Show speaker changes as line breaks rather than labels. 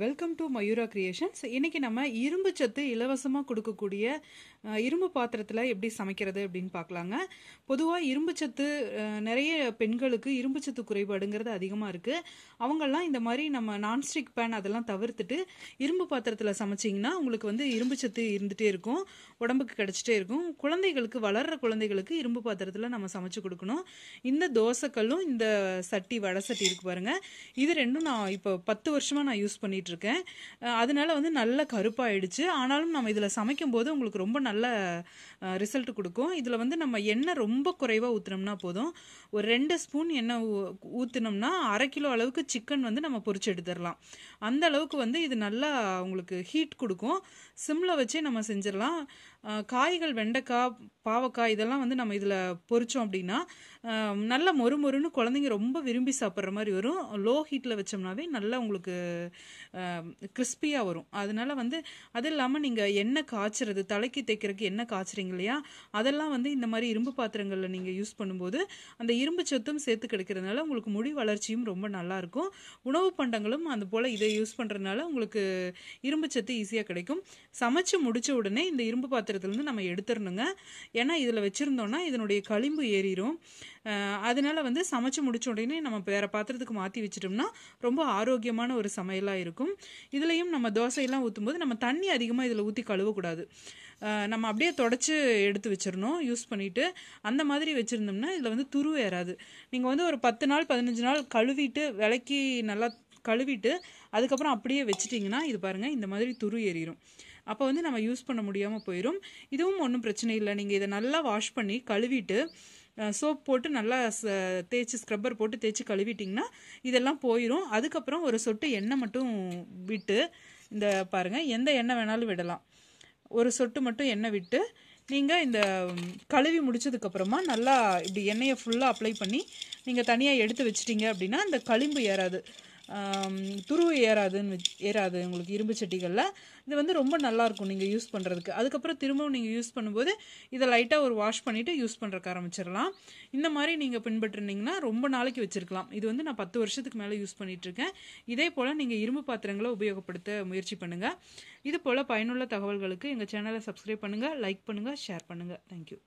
welcome to Mayura creations இன்றைக்கி நம்ம இரும்பு சத்து இலவசமாக கொடுக்கக்கூடிய இரும்பு பாத்திரத்தில் எப்படி சமைக்கிறது அப்படின்னு பார்க்கலாங்க பொதுவாக இரும்பு சத்து நிறைய பெண்களுக்கு இரும்பு சத்து குறைபாடுங்கிறது அதிகமாக இருக்குது அவங்கெல்லாம் இந்த மாதிரி நம்ம நான்ஸ்டிக் பேன் அதெல்லாம் தவிர்த்துட்டு இரும்பு பாத்திரத்தில் சமைச்சிங்கன்னா உங்களுக்கு வந்து இரும்பு சத்து இருந்துகிட்டே இருக்கும் உடம்புக்கு கிடச்சிட்டே இருக்கும் குழந்தைகளுக்கு வளர்கிற குழந்தைகளுக்கு இரும்பு பாத்திரத்தில் நம்ம சமைச்சு கொடுக்கணும் இந்த தோசைக்கல்லும் இந்த சட்டி வடை சட்டி இருக்கு பாருங்கள் இது ரெண்டும் நான் இப்போ பத்து வருஷமாக நான் யூஸ் பண்ணி பண்ணிகிட்ருக்கேன் அதனால வந்து நல்ல கருப்பாயிடுச்சு ஆனாலும் நம்ம இதில் சமைக்கும் போது உங்களுக்கு ரொம்ப நல்ல ரிசல்ட் கொடுக்கும் இதில் வந்து நம்ம எண்ணெய் ரொம்ப குறைவாக ஊற்றினோம்னா போதும் ஒரு ரெண்டு ஸ்பூன் எண்ணெய் ஊற்றினோம்னா அரை கிலோ அளவுக்கு சிக்கன் வந்து நம்ம பொறிச்சு எடுத்துடலாம் அந்த அளவுக்கு வந்து இது நல்லா உங்களுக்கு ஹீட் கொடுக்கும் சிம்மில் வச்சே நம்ம செஞ்சிடலாம் காய்கள் வெண்டைக்காய் பாவக்காய் இதெல்லாம் வந்து நம்ம இதில் பொறிச்சோம் அப்படின்னா நல்ல மொறு மொறுன்னு குழந்தைங்க ரொம்ப விரும்பி சாப்பிட்ற மாதிரி வரும் லோ ஹீட்டில் வச்சோம்னாவே நல்லா உங்களுக்கு கிறிஸ்பியாக வரும் அதனால வந்து அது இல்லாமல் நீங்கள் எண்ணெய் காய்ச்சறது தலைக்கு தைக்கிறதுக்கு எண்ணெய் காய்ச்சறீங்க இல்லையா அதெல்லாம் வந்து இந்த மாதிரி இரும்பு பாத்திரங்களில் நீங்கள் யூஸ் பண்ணும்போது அந்த இரும்பு சத்தும் சேர்த்து கிடைக்கிறதுனால உங்களுக்கு முடி வளர்ச்சியும் ரொம்ப நல்லாயிருக்கும் உணவு பண்டங்களும் அது போல் இதை யூஸ் பண்ணுறதுனால உங்களுக்கு இரும்பு சத்து ஈஸியாக கிடைக்கும் சமைச்சு முடித்த உடனே இந்த இரும்பு பாத்திரத்துலேருந்து நம்ம எடுத்துடணுங்க ஏன்னா இதில் வச்சுருந்தோன்னா இதனுடைய களிம்பு ஏறிடும் அதனால் வந்து சமைச்சு முடிச்ச உடனே நம்ம வேறு பாத்திரத்துக்கு மாற்றி வச்சிட்டோம்னா ரொம்ப ஆரோக்கியமான ஒரு சமையலாக இருக்கும் இதுலேயும் நம்ம தோசையெல்லாம் ஊற்றும்போது நம்ம தண்ணி அதிகமாக இதில் ஊற்றி கழுவக்கூடாது நம்ம அப்படியே தொடச்சி எடுத்து வச்சிடணும் யூஸ் பண்ணிவிட்டு அந்த மாதிரி வச்சுருந்தோம்னா இதில் வந்து துரு ஏறாது நீங்கள் வந்து ஒரு பத்து நாள் பதினஞ்சு நாள் கழுவிட்டு விலைக்கு நல்லா கழுவிட்டு அதுக்கப்புறம் அப்படியே வச்சிட்டிங்கன்னா இது பாருங்கள் இந்த மாதிரி துரு ஏறிடும் அப்போ வந்து நம்ம யூஸ் பண்ண முடியாமல் போயிடும் இதுவும் ஒன்றும் பிரச்சனை இல்லை நீங்கள் இதை நல்லா வாஷ் பண்ணி கழுவிட்டு சோப் போட்டு நல்லா தேய்ச்சி ஸ்க்ரப்பர் போட்டு தேய்ச்சி கழுவிட்டிங்கன்னா இதெல்லாம் போயிடும் அதுக்கப்புறம் ஒரு சொட்டு எண்ணெய் மட்டும் விட்டு இந்த பாருங்கள் எந்த எண்ணெய் வேணாலும் விடலாம் ஒரு சொட்டு மட்டும் எண்ணெய் விட்டு நீங்கள் இந்த கழுவி முடிச்சதுக்கப்புறமா நல்லா இப்படி எண்ணெயை ஃபுல்லாக அப்ளை பண்ணி நீங்கள் தனியாக எடுத்து வச்சிட்டிங்க அப்படின்னா அந்த களிம்பு ஏறாது துருவு ஏறாதுன்னு ஏறாது உங்களுக்கு இரும்பு சட்டிகளில் இது வந்து ரொம்ப நல்லாயிருக்கும் நீங்கள் யூஸ் பண்ணுறதுக்கு அதுக்கப்புறம் திரும்பவும் நீங்கள் யூஸ் பண்ணும்போது இதை லைட்டாக ஒரு வாஷ் பண்ணிவிட்டு யூஸ் பண்ணுறக்க ஆரம்பிச்சிடலாம் இந்த மாதிரி நீங்கள் பின்பற்றினீங்கன்னா ரொம்ப நாளைக்கு வச்சுருக்கலாம் இது வந்து நான் பத்து வருஷத்துக்கு மேலே யூஸ் பண்ணிகிட்ருக்கேன் இதே போல் நீங்கள் இரும்பு பாத்திரங்களை உபயோகப்படுத்த முயற்சி பண்ணுங்கள் இது போல் பயனுள்ள தகவல்களுக்கு எங்கள் சேனலை சப்ஸ்கிரைப் பண்ணுங்கள் லைக் பண்ணுங்கள் ஷேர் பண்ணுங்கள் தேங்க்யூ